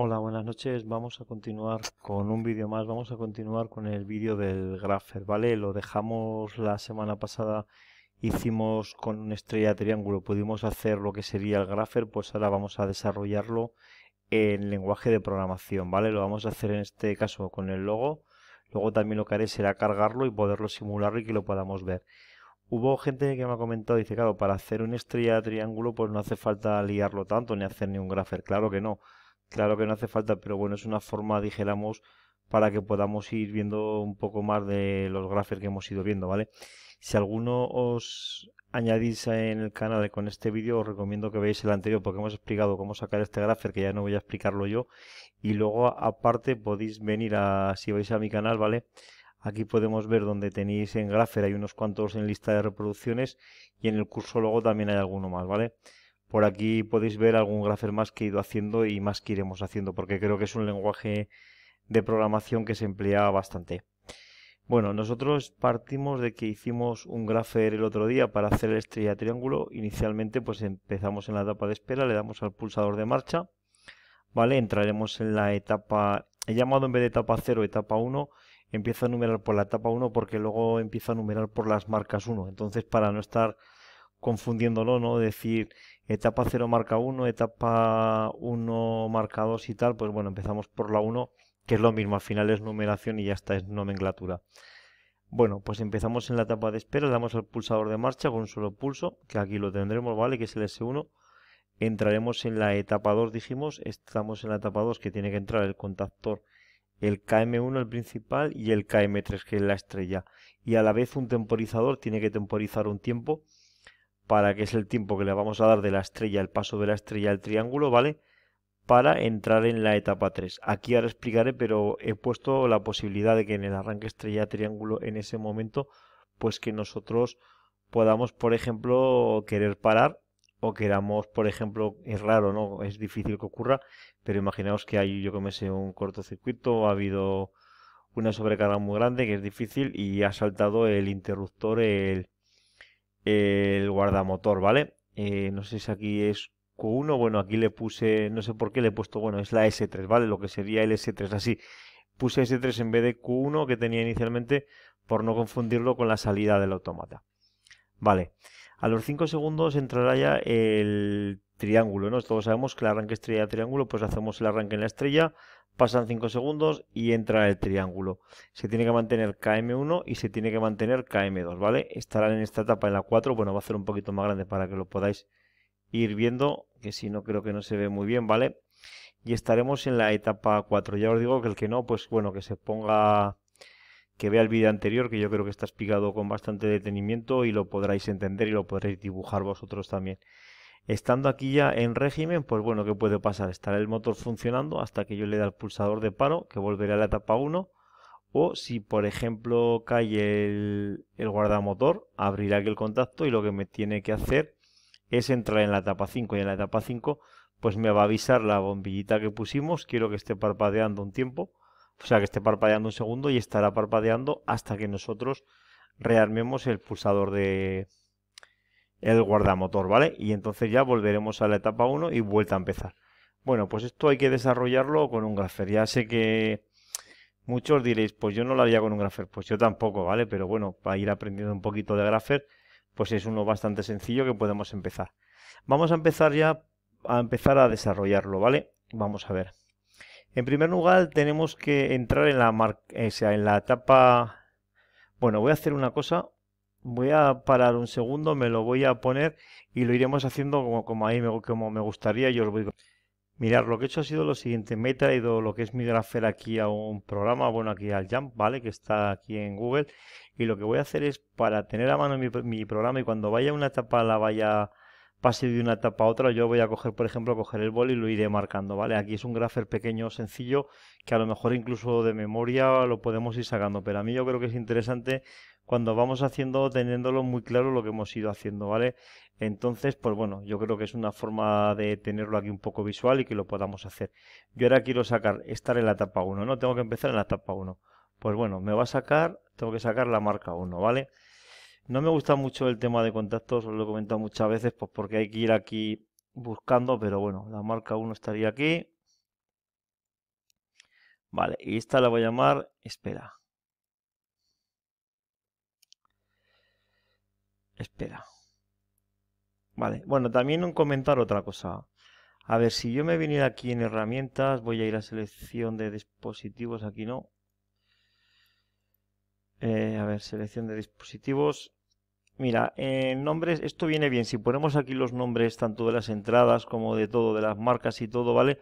Hola, buenas noches. Vamos a continuar con un vídeo más. Vamos a continuar con el vídeo del grafer, ¿vale? Lo dejamos la semana pasada. Hicimos con una estrella de triángulo. Pudimos hacer lo que sería el grafer. pues ahora vamos a desarrollarlo en lenguaje de programación, ¿vale? Lo vamos a hacer en este caso con el logo. Luego también lo que haré será cargarlo y poderlo simular y que lo podamos ver. Hubo gente que me ha comentado, dice, claro, para hacer una estrella de triángulo pues no hace falta liarlo tanto ni hacer ni un grafer. Claro que no. Claro que no hace falta, pero bueno, es una forma, dijéramos, para que podamos ir viendo un poco más de los gráficos que hemos ido viendo, ¿vale? Si alguno os añadís en el canal con este vídeo, os recomiendo que veáis el anterior porque hemos explicado cómo sacar este gráfico, que ya no voy a explicarlo yo. Y luego, aparte, podéis venir a, si vais a mi canal, ¿vale? Aquí podemos ver donde tenéis en grafer hay unos cuantos en lista de reproducciones y en el curso luego también hay alguno más, ¿vale? vale por aquí podéis ver algún grafer más que he ido haciendo y más que iremos haciendo, porque creo que es un lenguaje de programación que se emplea bastante. Bueno, nosotros partimos de que hicimos un grafer el otro día para hacer el estrella triángulo. Inicialmente pues empezamos en la etapa de espera, le damos al pulsador de marcha, ¿vale? Entraremos en la etapa, he llamado en vez de etapa 0, etapa 1, empiezo a numerar por la etapa 1 porque luego empiezo a numerar por las marcas 1. Entonces para no estar confundiéndolo, ¿no? Decir etapa 0 marca 1, etapa 1 marca 2 y tal, pues bueno, empezamos por la 1, que es lo mismo, al final es numeración y ya está, es nomenclatura. Bueno, pues empezamos en la etapa de espera, damos al pulsador de marcha con un solo pulso, que aquí lo tendremos, ¿vale? Que es el S1. Entraremos en la etapa 2, dijimos, estamos en la etapa 2 que tiene que entrar el contactor, el KM1, el principal, y el KM3, que es la estrella. Y a la vez un temporizador tiene que temporizar un tiempo para que es el tiempo que le vamos a dar de la estrella, el paso de la estrella al triángulo, ¿vale? Para entrar en la etapa 3. Aquí ahora explicaré, pero he puesto la posibilidad de que en el arranque estrella-triángulo en ese momento, pues que nosotros podamos, por ejemplo, querer parar o queramos, por ejemplo, es raro, ¿no? Es difícil que ocurra, pero imaginaos que hay, yo que me sé, un cortocircuito, ha habido una sobrecarga muy grande que es difícil y ha saltado el interruptor, el, el guardamotor, ¿vale? Eh, no sé si aquí es Q1, bueno, aquí le puse, no sé por qué le he puesto, bueno, es la S3, ¿vale? Lo que sería el S3, así. Puse S3 en vez de Q1 que tenía inicialmente por no confundirlo con la salida del automata. Vale, a los 5 segundos entrará ya el triángulo, ¿no? Todos sabemos que el arranque estrella triángulo, pues hacemos el arranque en la estrella, pasan 5 segundos y entra el triángulo. Se tiene que mantener KM1 y se tiene que mantener KM2, ¿vale? Estarán en esta etapa, en la 4, bueno, va a hacer un poquito más grande para que lo podáis ir viendo, que si no creo que no se ve muy bien, ¿vale? Y estaremos en la etapa 4. Ya os digo que el que no, pues bueno, que se ponga, que vea el vídeo anterior, que yo creo que está explicado con bastante detenimiento y lo podréis entender y lo podréis dibujar vosotros también. Estando aquí ya en régimen, pues bueno, ¿qué puede pasar? Estará el motor funcionando hasta que yo le dé al pulsador de paro, que volveré a la etapa 1. O si, por ejemplo, cae el, guardamotor, abrirá aquí el contacto y lo que me tiene que hacer es entrar en la etapa 5. Y en la etapa 5, pues me va a avisar la bombillita que pusimos. Quiero que esté parpadeando un tiempo, o sea, que esté parpadeando un segundo y estará parpadeando hasta que nosotros rearmemos el pulsador de, el guardamotor, ¿vale? Y entonces ya volveremos a la etapa 1 y vuelta a empezar. Bueno, pues esto hay que desarrollarlo con un grafer. Ya sé que muchos diréis, pues yo no lo haría con un grafer. Pues yo tampoco, ¿vale? Pero bueno, para ir aprendiendo un poquito de grafer, pues es uno bastante sencillo que podemos empezar. Vamos a empezar ya a empezar a desarrollarlo, ¿vale? Vamos a ver. En primer lugar, tenemos que entrar en la, mar... sea, en la etapa... Bueno, voy a hacer una cosa voy a parar un segundo, me lo voy a poner y lo iremos haciendo como, como ahí me, como me gustaría. Yo os voy. Mirar, lo que he hecho ha sido lo siguiente. Me he traído lo que es mi grafer aquí a un programa, bueno, aquí al Jump, ¿vale? Que está aquí en Google. Y lo que voy a hacer es para tener a mano mi, programa y cuando vaya una etapa la vaya pase de una etapa a otra, yo voy a coger, por ejemplo, coger el bol y lo iré marcando, ¿vale? Aquí es un grafer pequeño, sencillo, que a lo mejor incluso de memoria lo podemos ir sacando, pero a mí yo creo que es interesante cuando vamos haciendo, teniéndolo muy claro lo que hemos ido haciendo, ¿vale? Entonces, pues bueno, yo creo que es una forma de tenerlo aquí un poco visual y que lo podamos hacer. Yo ahora quiero sacar, estar en la etapa 1, ¿no? Tengo que empezar en la etapa 1. Pues bueno, me va a sacar, tengo que sacar la marca 1, ¿vale? No me gusta mucho el tema de contactos, os lo he comentado muchas veces, pues porque hay que ir aquí buscando, pero bueno, la marca 1 estaría aquí. Vale, y esta la voy a llamar espera. Espera. Vale, bueno, también un comentar otra cosa. A ver, si yo me venido aquí en herramientas, voy a ir a selección de dispositivos, aquí no. Eh, a ver, selección de dispositivos. Mira, en eh, nombres, esto viene bien. Si ponemos aquí los nombres tanto de las entradas como de todo, de las marcas y todo, ¿vale?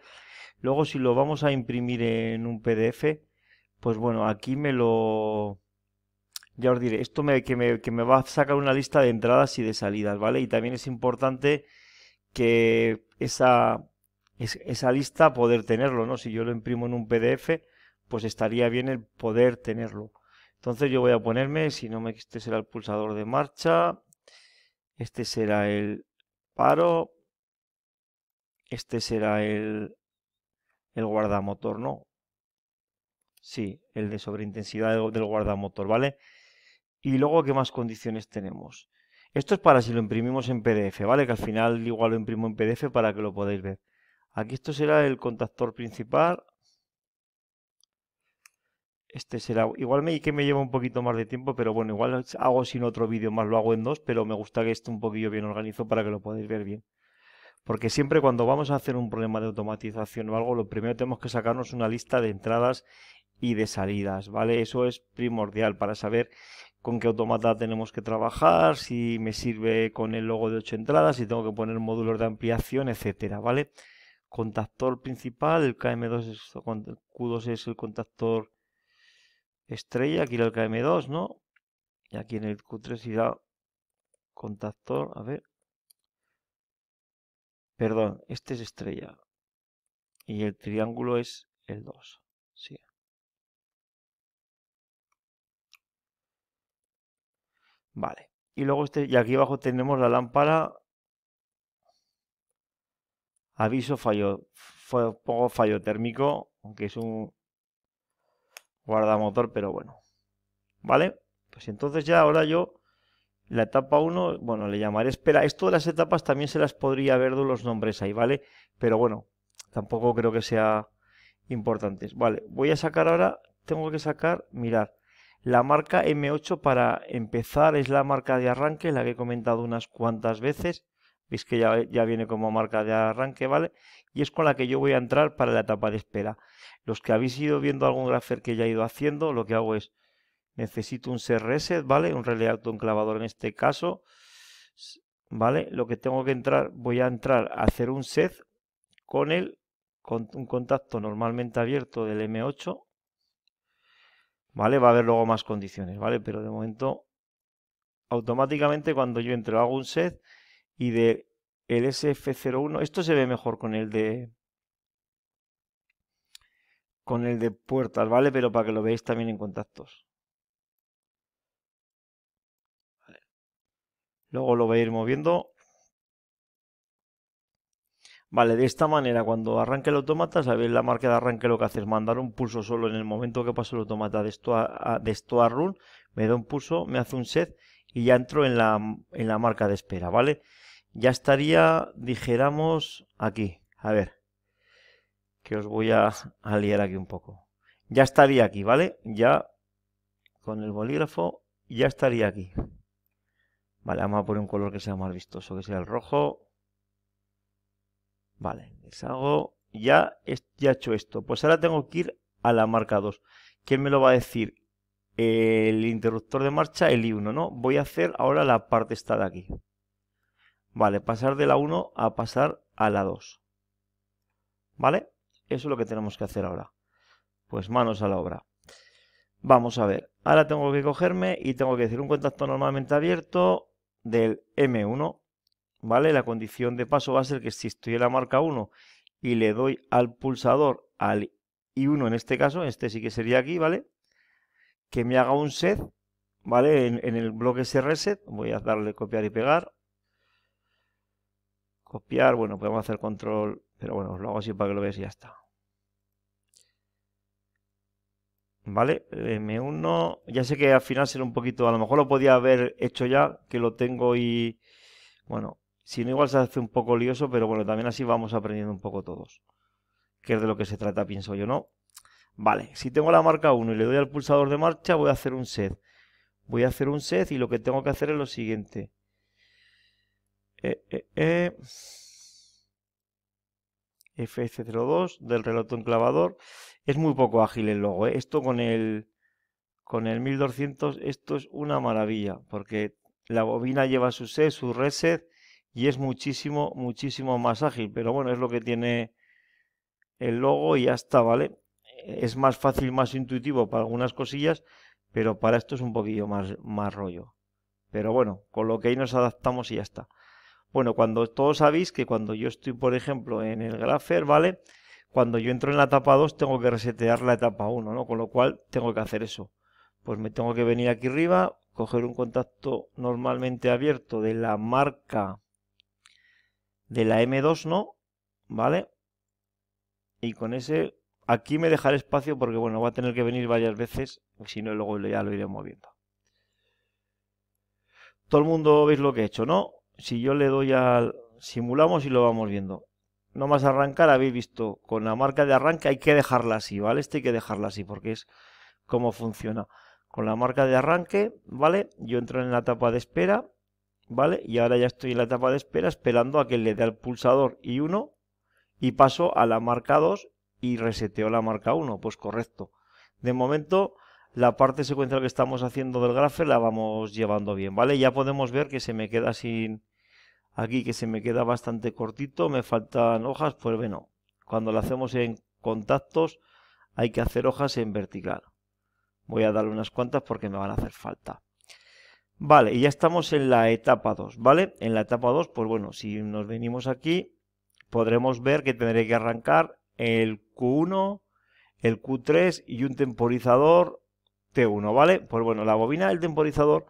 Luego si lo vamos a imprimir en un PDF, pues bueno, aquí me lo ya os diré, esto me, que, me, va a sacar una lista de entradas y de salidas, ¿vale? Y también es importante que esa, esa lista poder tenerlo, ¿no? Si yo lo imprimo en un PDF, pues estaría bien el poder tenerlo. Entonces yo voy a ponerme, si no me este será el pulsador de marcha, este será el paro, este será el, el guardamotor, ¿no? Sí, el de sobreintensidad del guardamotor, ¿vale? Y luego, ¿qué más condiciones tenemos? Esto es para si lo imprimimos en PDF, ¿vale? Que al final igual lo imprimo en PDF para que lo podáis ver. Aquí esto será el contactor principal. Este será... Igual me, que me lleva un poquito más de tiempo, pero bueno, igual hago sin otro vídeo más, lo hago en dos, pero me gusta que esté un poquillo bien organizado para que lo podáis ver bien. Porque siempre cuando vamos a hacer un problema de automatización o algo, lo primero tenemos que sacarnos una lista de entradas y de salidas, ¿vale? Eso es primordial para saber con qué automata tenemos que trabajar, si me sirve con el logo de 8 entradas, si tengo que poner módulos de ampliación, etcétera, ¿vale? Contactor principal, el KM2 es, Q2 es el contactor estrella, aquí era el KM2, ¿no? Y aquí en el Q3 irá contactor, a ver. Perdón, este es estrella. Y el triángulo es el 2. Sí. Vale. Y luego este, y aquí abajo tenemos la lámpara. Aviso fallo, pongo fallo térmico, aunque es un guardamotor, pero bueno. Vale. Pues entonces ya ahora yo la etapa 1, bueno, le llamaré espera. Esto de las etapas también se las podría ver de los nombres ahí, ¿vale? Pero bueno, tampoco creo que sea importante. Vale, voy a sacar ahora, tengo que sacar, mirar, la marca M8 para empezar es la marca de arranque, la que he comentado unas cuantas veces. Veis que ya, viene como marca de arranque, ¿vale? Y es con la que yo voy a entrar para la etapa de espera. Los que habéis ido viendo algún grafer que ya he ido haciendo, lo que hago es, necesito un reset, ¿vale? Un relé clavador en este caso, ¿vale? Lo que tengo que entrar, voy a entrar a hacer un set con él con un contacto normalmente abierto del M8, ¿vale? Va a haber luego más condiciones, ¿vale? Pero de momento, automáticamente cuando yo entro hago un set y de el SF01, esto se ve mejor con el de con el de puertas, ¿vale? Pero para que lo veáis también en contactos. Luego lo voy a ir moviendo Vale, de esta manera, cuando arranque el automata, sabéis la marca de arranque lo que hace es mandar un pulso solo en el momento que pasa el automata de esto a, de esto a run, me da un pulso, me hace un set y ya entro en la, en la marca de espera, ¿vale? Ya estaría, dijéramos, aquí. A ver, que os voy a, a liar aquí un poco. Ya estaría aquí, ¿vale? Ya con el bolígrafo, ya estaría aquí. Vale, vamos a poner un color que sea más vistoso, que sea el rojo. Vale, ya, ya he hecho esto. Pues ahora tengo que ir a la marca 2. ¿Quién me lo va a decir? El interruptor de marcha, el I1, ¿no? Voy a hacer ahora la parte esta de aquí. Vale, pasar de la 1 a pasar a la 2. ¿Vale? Eso es lo que tenemos que hacer ahora. Pues manos a la obra. Vamos a ver. Ahora tengo que cogerme y tengo que decir un contacto normalmente abierto del M1. ¿vale? La condición de paso va a ser que si estoy en la marca 1 y le doy al pulsador, al I1 en este caso, este sí que sería aquí, ¿vale? Que me haga un set, ¿vale? En, el bloque ese reset, voy a darle copiar y pegar. Copiar, bueno, podemos hacer control, pero bueno, os lo hago así para que lo veáis y ya está. ¿Vale? M1, ya sé que al final será un poquito, a lo mejor lo podía haber hecho ya, que lo tengo y... Bueno, si no, igual se hace un poco lioso, pero bueno, también así vamos aprendiendo un poco todos. Que es de lo que se trata, pienso yo, ¿no? Vale, si tengo la marca 1 y le doy al pulsador de marcha, voy a hacer un set. Voy a hacer un set y lo que tengo que hacer es lo siguiente. Eh, 02 eh, eh. del relato enclavador. Es muy poco ágil el logo. ¿eh? Esto con el, con el 1200, esto es una maravilla. Porque la bobina lleva su set, su reset y es muchísimo, muchísimo más ágil. Pero bueno, es lo que tiene el logo y ya está, ¿vale? Es más fácil, más intuitivo para algunas cosillas, pero para esto es un poquillo más, más rollo. Pero bueno, con lo que ahí nos adaptamos y ya está. Bueno, cuando todos sabéis que cuando yo estoy, por ejemplo, en el grafer ¿vale? Cuando yo entro en la etapa 2 tengo que resetear la etapa 1, ¿no? Con lo cual tengo que hacer eso. Pues me tengo que venir aquí arriba, coger un contacto normalmente abierto de la marca de la M2 no, ¿vale? Y con ese, aquí me dejaré espacio porque, bueno, va a tener que venir varias veces, si no, luego ya lo iré moviendo. Todo el mundo veis lo que he hecho, ¿no? Si yo le doy al... simulamos y lo vamos viendo. No más arrancar, habéis visto, con la marca de arranque hay que dejarla así, ¿vale? Este hay que dejarla así porque es como funciona. Con la marca de arranque, ¿vale? Yo entro en la etapa de espera ¿vale? Y ahora ya estoy en la etapa de espera esperando a que le dé al pulsador I1 y paso a la marca 2 y reseteo la marca 1, pues correcto. De momento la parte secuencial que estamos haciendo del grafe la vamos llevando bien, ¿vale? Ya podemos ver que se me queda sin... Aquí que se me queda bastante cortito, me faltan hojas, pues bueno, cuando lo hacemos en contactos hay que hacer hojas en vertical. Voy a darle unas cuantas porque me van a hacer falta. Vale, y ya estamos en la etapa 2, ¿vale? En la etapa 2, pues bueno, si nos venimos aquí, podremos ver que tendré que arrancar el Q1, el Q3 y un temporizador T1, ¿vale? Pues bueno, la bobina del temporizador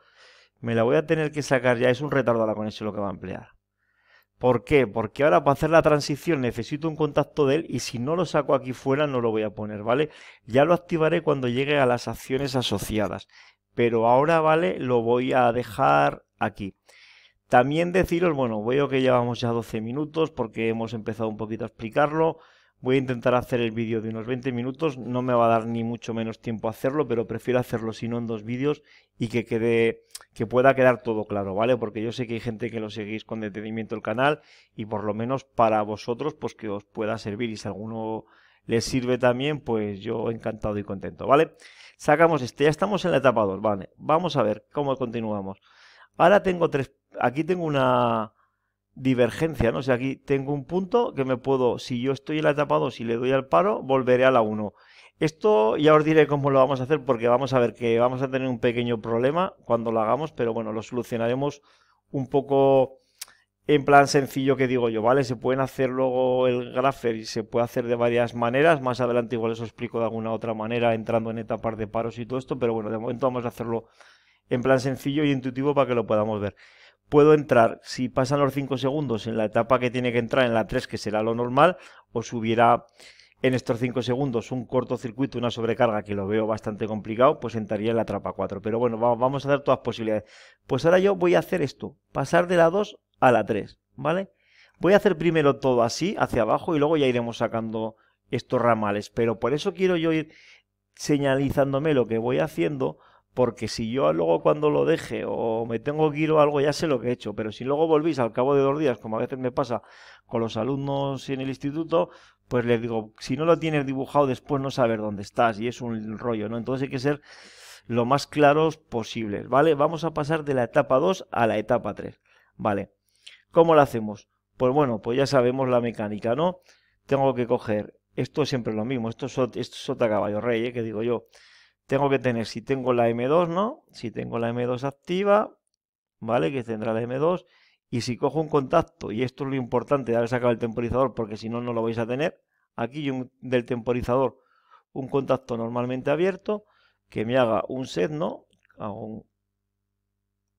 me la voy a tener que sacar ya, es un retardo a la conexión lo que va a emplear. ¿Por qué? Porque ahora para hacer la transición necesito un contacto de él y si no lo saco aquí fuera no lo voy a poner, ¿vale? Ya lo activaré cuando llegue a las acciones asociadas pero ahora, ¿vale? Lo voy a dejar aquí. También deciros, bueno, veo que llevamos ya 12 minutos porque hemos empezado un poquito a explicarlo. Voy a intentar hacer el vídeo de unos 20 minutos, no me va a dar ni mucho menos tiempo hacerlo, pero prefiero hacerlo si no en dos vídeos y que quede que pueda quedar todo claro, ¿vale? Porque yo sé que hay gente que lo seguís con detenimiento el canal y por lo menos para vosotros pues que os pueda servir y si alguno les sirve también, pues yo encantado y contento, ¿vale? Sacamos este, ya estamos en la etapa 2, ¿vale? Vamos a ver cómo continuamos. Ahora tengo tres, aquí tengo una divergencia, ¿no? O sea, aquí tengo un punto que me puedo, si yo estoy en la etapa 2 y le doy al paro, volveré a la 1. Esto ya os diré cómo lo vamos a hacer porque vamos a ver que vamos a tener un pequeño problema cuando lo hagamos, pero bueno, lo solucionaremos un poco en plan sencillo que digo yo, ¿vale? Se pueden hacer luego el grafer y se puede hacer de varias maneras. Más adelante igual os explico de alguna otra manera entrando en etapas de paros y todo esto, pero bueno, de momento vamos a hacerlo en plan sencillo y e intuitivo para que lo podamos ver. Puedo entrar, si pasan los 5 segundos en la etapa que tiene que entrar, en la 3, que será lo normal, o hubiera en estos 5 segundos un cortocircuito, una sobrecarga que lo veo bastante complicado, pues entraría en la trapa 4. Pero bueno, vamos a dar todas posibilidades. Pues ahora yo voy a hacer esto, pasar de la 2 a la 3, ¿vale? Voy a hacer primero todo así, hacia abajo, y luego ya iremos sacando estos ramales, pero por eso quiero yo ir señalizándome lo que voy haciendo, porque si yo luego cuando lo deje o me tengo que ir o algo, ya sé lo que he hecho, pero si luego volvís al cabo de dos días, como a veces me pasa con los alumnos en el instituto, pues les digo, si no lo tienes dibujado después no saber dónde estás y es un rollo, ¿no? Entonces hay que ser lo más claros posibles, ¿vale? Vamos a pasar de la etapa 2 a la etapa 3, ¿vale? ¿Cómo lo hacemos? Pues bueno, pues ya sabemos la mecánica, ¿no? Tengo que coger, esto es siempre lo mismo, esto es, esto caballo rey, ¿eh? que digo yo. Tengo que tener, si tengo la M2, ¿no? Si tengo la M2 activa, ¿vale? Que tendrá la M2. Y si cojo un contacto, y esto es lo importante de haber el temporizador, porque si no, no lo vais a tener. Aquí del temporizador, un contacto normalmente abierto, que me haga un set, ¿no? Hago un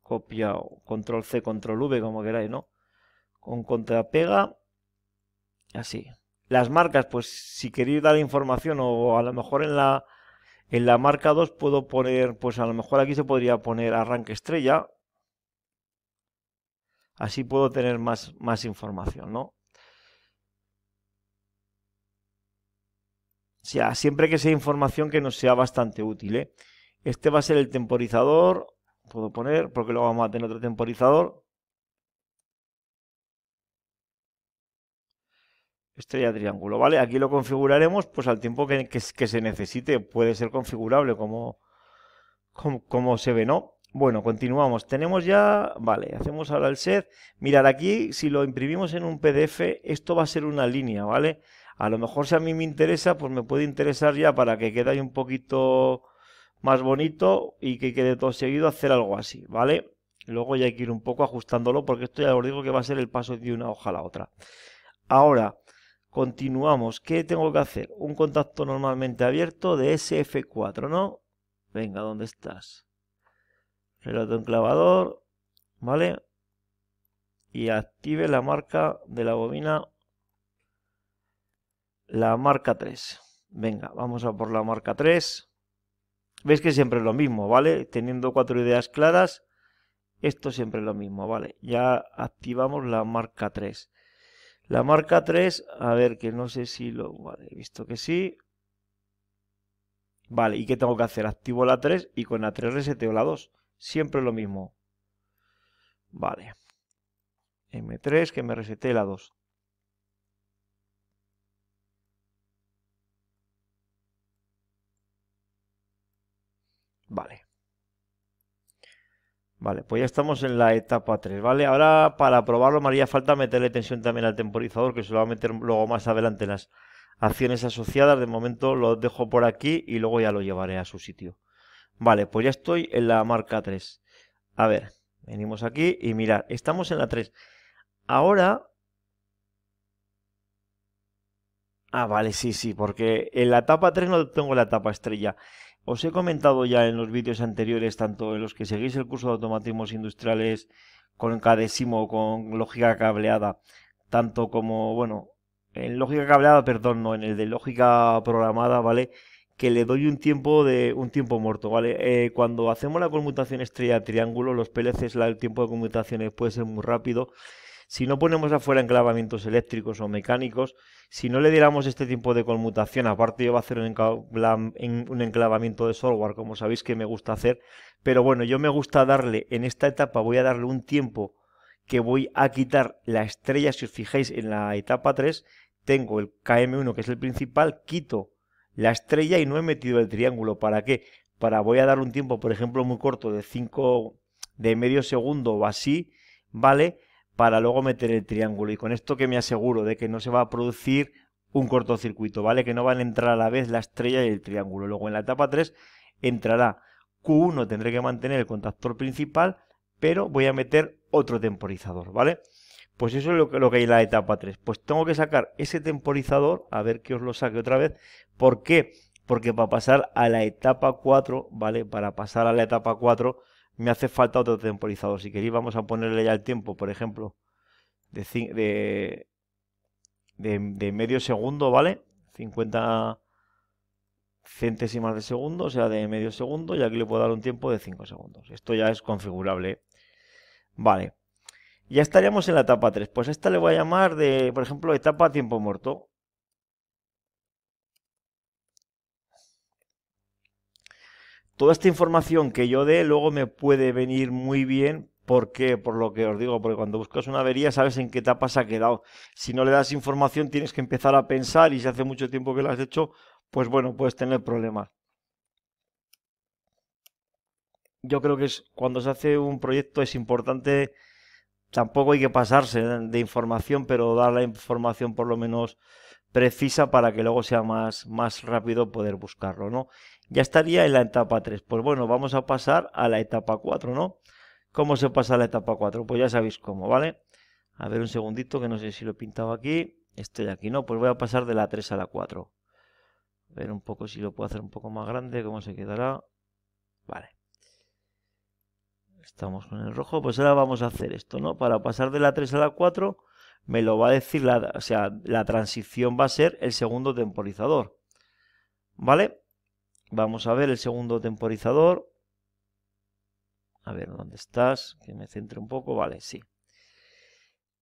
copia, control C, control V, como queráis, ¿no? con contrapega, así. Las marcas, pues si queréis dar información o a lo mejor en la, en la marca 2 puedo poner, pues a lo mejor aquí se podría poner arranque estrella. Así puedo tener más, más información, ¿no? O sea, siempre que sea información que nos sea bastante útil, ¿eh? Este va a ser el temporizador, puedo poner, porque luego vamos a tener otro temporizador. estrella triángulo, ¿vale? Aquí lo configuraremos pues al tiempo que, que, se necesite, puede ser configurable como, como, se ve, ¿no? Bueno, continuamos, tenemos ya, vale, hacemos ahora el set, mirar aquí, si lo imprimimos en un PDF, esto va a ser una línea, ¿vale? A lo mejor si a mí me interesa, pues me puede interesar ya para que quede un poquito más bonito y que quede todo seguido hacer algo así, ¿vale? Luego ya hay que ir un poco ajustándolo porque esto ya os digo que va a ser el paso de una hoja a la otra. Ahora, Continuamos. ¿Qué tengo que hacer? Un contacto normalmente abierto de SF4, ¿no? Venga, ¿dónde estás? Relato enclavador, ¿vale? Y active la marca de la bobina, la marca 3. Venga, vamos a por la marca 3. Veis que siempre es lo mismo, ¿vale? Teniendo cuatro ideas claras, esto siempre es lo mismo, ¿vale? Ya activamos la marca 3. La marca 3, a ver que no sé si lo... Vale, he visto que sí. Vale, ¿y qué tengo que hacer? Activo la 3 y con la 3 reseteo la 2. Siempre lo mismo. Vale. M3, que me resete la 2. Vale. Vale, pues ya estamos en la etapa 3, ¿vale? Ahora para probarlo me haría falta meterle tensión también al temporizador, que se lo va a meter luego más adelante en las acciones asociadas. De momento lo dejo por aquí y luego ya lo llevaré a su sitio. Vale, pues ya estoy en la marca 3. A ver, venimos aquí y mirad, estamos en la 3. Ahora... Ah, vale, sí, sí, porque en la etapa 3 no tengo la etapa estrella. Os he comentado ya en los vídeos anteriores, tanto en los que seguís el curso de automatismos industriales con Cadesimo con lógica cableada, tanto como, bueno, en lógica cableada, perdón, no, en el de lógica programada, ¿vale? Que le doy un tiempo de un tiempo muerto, ¿vale? Eh, cuando hacemos la conmutación estrella triángulo, los PLCs, el tiempo de conmutaciones puede ser muy rápido si no ponemos afuera enclavamientos eléctricos o mecánicos, si no le diéramos este tipo de conmutación, aparte yo voy a hacer un, enclavamiento de software, como sabéis que me gusta hacer, pero bueno, yo me gusta darle, en esta etapa voy a darle un tiempo que voy a quitar la estrella, si os fijáis en la etapa 3, tengo el KM1 que es el principal, quito la estrella y no he metido el triángulo, ¿para qué? Para voy a dar un tiempo, por ejemplo, muy corto, de 5, de medio segundo o así, ¿vale? para luego meter el triángulo. Y con esto que me aseguro de que no se va a producir un cortocircuito, ¿vale? Que no van a entrar a la vez la estrella y el triángulo. Luego en la etapa 3 entrará Q1, tendré que mantener el contactor principal, pero voy a meter otro temporizador, ¿vale? Pues eso es lo que, hay en la etapa 3. Pues tengo que sacar ese temporizador, a ver que os lo saque otra vez. ¿Por qué? Porque para pasar a la etapa 4, ¿vale? Para pasar a la etapa 4 me hace falta otro temporizador. Si queréis, vamos a ponerle ya el tiempo, por ejemplo, de, de, de, medio segundo, ¿vale? 50 centésimas de segundo, o sea, de medio segundo, y aquí le puedo dar un tiempo de 5 segundos. Esto ya es configurable. ¿eh? Vale. Ya estaríamos en la etapa 3. Pues esta le voy a llamar de, por ejemplo, etapa tiempo muerto. toda esta información que yo dé luego me puede venir muy bien. ¿Por Por lo que os digo, porque cuando buscas una avería sabes en qué etapa se ha quedado. Si no le das información tienes que empezar a pensar y si hace mucho tiempo que lo has hecho, pues bueno, puedes tener problemas. Yo creo que cuando se hace un proyecto es importante, tampoco hay que pasarse de información, pero dar la información por lo menos precisa para que luego sea más, más rápido poder buscarlo, ¿no? ya estaría en la etapa 3. Pues bueno, vamos a pasar a la etapa 4, ¿no? ¿Cómo se pasa a la etapa 4? Pues ya sabéis cómo, ¿vale? A ver un segundito, que no sé si lo he pintado aquí. Estoy aquí, ¿no? Pues voy a pasar de la 3 a la 4. A ver un poco si lo puedo hacer un poco más grande, cómo se quedará. Vale. Estamos con el rojo. Pues ahora vamos a hacer esto, ¿no? Para pasar de la 3 a la 4 me lo va a decir, o sea, la transición va a ser el segundo temporizador. ¿Vale? Vamos a ver el segundo temporizador. A ver, ¿dónde estás? Que me centre un poco. Vale, sí.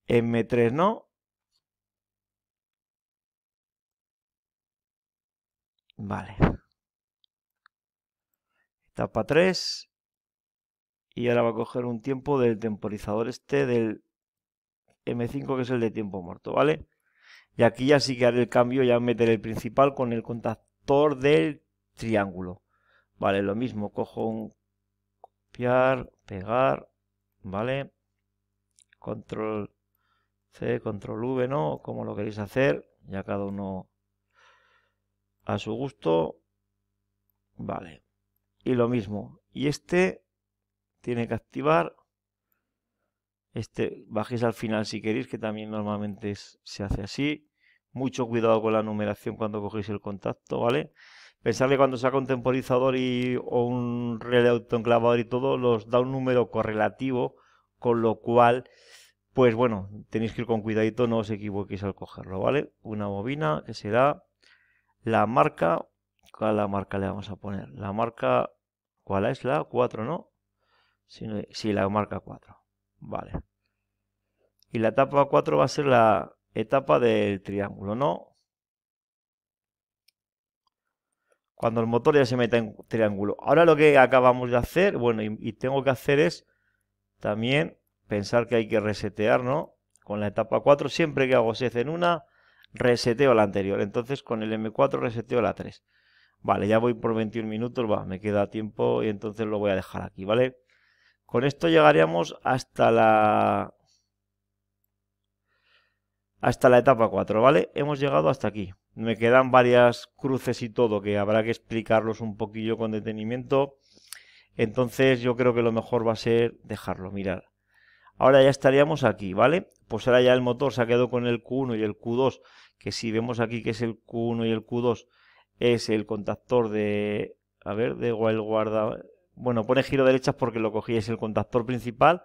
M3 no. Vale. Etapa 3. Y ahora va a coger un tiempo del temporizador este del M5, que es el de tiempo muerto, ¿vale? Y aquí ya sí que haré el cambio, ya meteré el principal con el contactor del triángulo. Vale, lo mismo, cojo un copiar, pegar, ¿vale? Control C, control V, ¿no? Como lo queréis hacer, ya cada uno a su gusto. Vale. Y lo mismo, y este tiene que activar este bajéis al final si queréis, que también normalmente se hace así. Mucho cuidado con la numeración cuando cogéis el contacto, ¿vale? Pensarle cuando saca un temporizador y, o un relé autoenclavador y todo, los da un número correlativo, con lo cual, pues bueno, tenéis que ir con cuidadito, no os equivoquéis al cogerlo, ¿vale? Una bobina que será la marca, ¿cuál la marca le vamos a poner? La marca, ¿cuál es la? 4, ¿no? no, sí la marca 4, vale. Y la etapa 4 va a ser la etapa del triángulo, ¿no? cuando el motor ya se meta en triángulo. Ahora lo que acabamos de hacer, bueno, y, tengo que hacer es también pensar que hay que resetear, ¿no? Con la etapa 4, siempre que hago seis en una, reseteo la anterior. Entonces con el M4 reseteo la 3. Vale, ya voy por 21 minutos, va, me queda tiempo y entonces lo voy a dejar aquí, ¿vale? Con esto llegaríamos hasta la... Hasta la etapa 4, ¿vale? Hemos llegado hasta aquí. Me quedan varias cruces y todo que habrá que explicarlos un poquillo con detenimiento. Entonces yo creo que lo mejor va a ser dejarlo, mirar. Ahora ya estaríamos aquí, ¿vale? Pues ahora ya el motor se ha quedado con el Q1 y el Q2, que si vemos aquí que es el Q1 y el Q2, es el contactor de... A ver, de guarda... Bueno, pone giro derechas porque lo cogí, es el contactor principal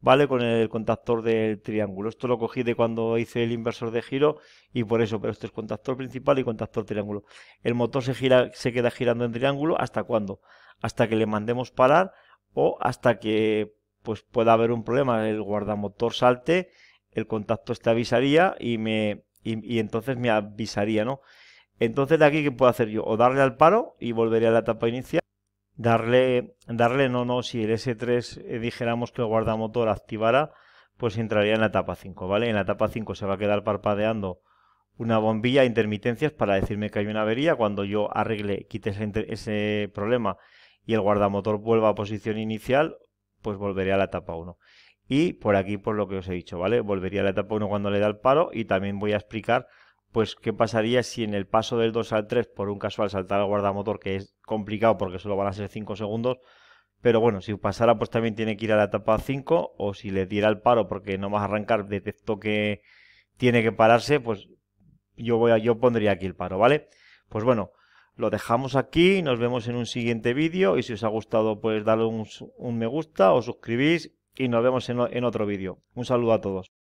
¿vale? Con el contactor del triángulo. Esto lo cogí de cuando hice el inversor de giro y por eso, pero este es contactor principal y contactor triángulo. El motor se, gira, se queda girando en triángulo hasta cuándo? Hasta que le mandemos parar o hasta que pues pueda haber un problema, el guardamotor salte, el contacto este avisaría y me y, entonces me avisaría, ¿no? Entonces de aquí qué puedo hacer yo? O darle al paro y volvería a la etapa inicial darle, darle no, no, si el S3 eh, dijéramos que el guardamotor activara, pues entraría en la etapa 5, ¿vale? En la etapa 5 se va a quedar parpadeando una bombilla intermitencias para decirme que hay una avería. Cuando yo arregle, quite ese, ese problema y el guardamotor vuelva a posición inicial, pues volveré a la etapa 1. Y por aquí, por lo que os he dicho, ¿vale? Volvería a la etapa 1 cuando le da el paro y también voy a explicar pues qué pasaría si en el paso del 2 al 3, por un casual saltara el guardamotor, que es complicado porque solo van a ser 5 segundos, pero bueno, si pasara pues también tiene que ir a la etapa 5, o si le diera el paro porque no a arrancar detectó que tiene que pararse, pues yo, voy a, yo pondría aquí el paro, ¿vale? Pues bueno, lo dejamos aquí, nos vemos en un siguiente vídeo, y si os ha gustado pues darle un, me gusta, o suscribís, y nos vemos en otro vídeo. Un saludo a todos.